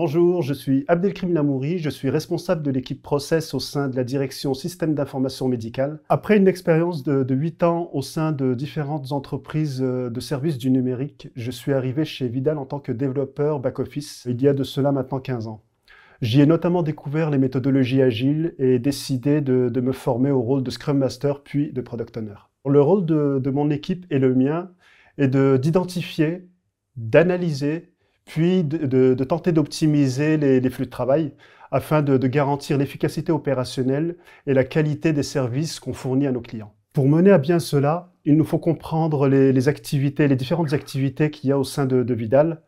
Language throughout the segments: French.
Bonjour, je suis Abdelkrim Lamouri, je suis responsable de l'équipe process au sein de la direction système d'information médicale. Après une expérience de, 8 ans au sein de différentes entreprises euh, de services du numérique, je suis arrivé chez Vidal en tant que développeur back-office il y a de cela maintenant 15 ans. J'y ai notamment découvert les méthodologies agiles et décidé de, me former au rôle de Scrum Master puis de Product Owner. Le rôle de, de mon équipe et le mien est d'identifier, d'analyser puis de, tenter d'optimiser les, flux de travail afin de, garantir l'efficacité opérationnelle et la qualité des services qu'on fournit à nos clients. Pour mener à bien cela, il nous faut comprendre les, activités, les différentes activités qu'il y a au sein de, Vidal,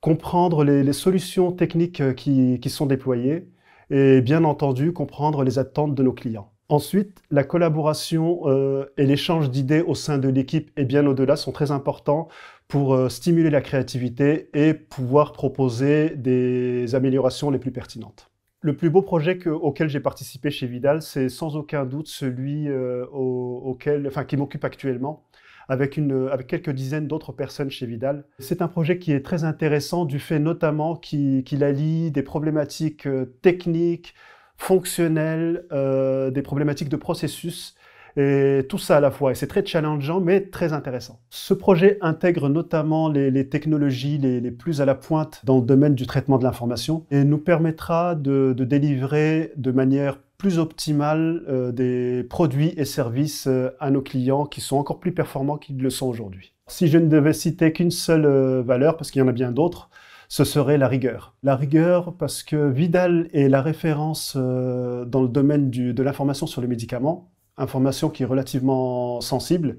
comprendre les, solutions techniques qui, sont déployées et bien entendu comprendre les attentes de nos clients. Ensuite, la collaboration euh, et l'échange d'idées au sein de l'équipe et bien au-delà sont très importants pour euh, stimuler la créativité et pouvoir proposer des améliorations les plus pertinentes. Le plus beau projet auquel j'ai participé chez Vidal, c'est sans aucun doute celui euh, auquel, enfin, qui m'occupe actuellement. Avec, une, avec, quelques dizaines d'autres personnes chez Vidal. C'est un projet qui est très intéressant du fait notamment qu'il allie des problématiques techniques, fonctionnels, euh, des problématiques de processus, et tout ça à la fois. Et c'est très challengeant, mais très intéressant. Ce projet intègre notamment les, technologies les, plus à la pointe dans le domaine du traitement de l'information et nous permettra de, délivrer de manière plus optimale euh, des produits et services euh, à nos clients qui sont encore plus performants qu'ils le sont aujourd'hui. Si je ne devais citer qu'une seule valeur, parce qu'il y en a bien d'autres, ce serait la rigueur. La rigueur parce que Vidal est la référence euh, dans le domaine de l'information sur les médicaments, information qui est relativement sensible.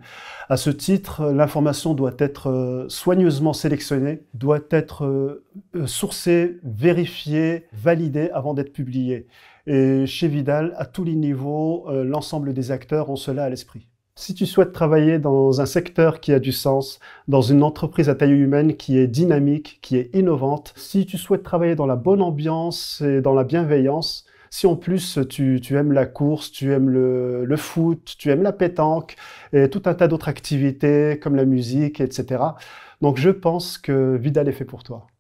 À ce titre, l'information doit être euh, soigneusement sélectionnée, doit être euh, sourcée, vérifiée, validée avant d'être publiée. Et chez Vidal, à tous les niveaux, l'ensemble des acteurs ont cela à l'esprit. Si tu souhaites travailler dans un secteur qui a du sens, dans une entreprise à taille humaine qui est dynamique, qui est innovante, si tu souhaites travailler dans la bonne ambiance et dans la bienveillance, si en plus tu, aimes la course, tu aimes le, le, foot, tu aimes la pétanque et tout un tas d'autres activités comme la musique, etc. Donc je pense que Vidal est fait pour toi.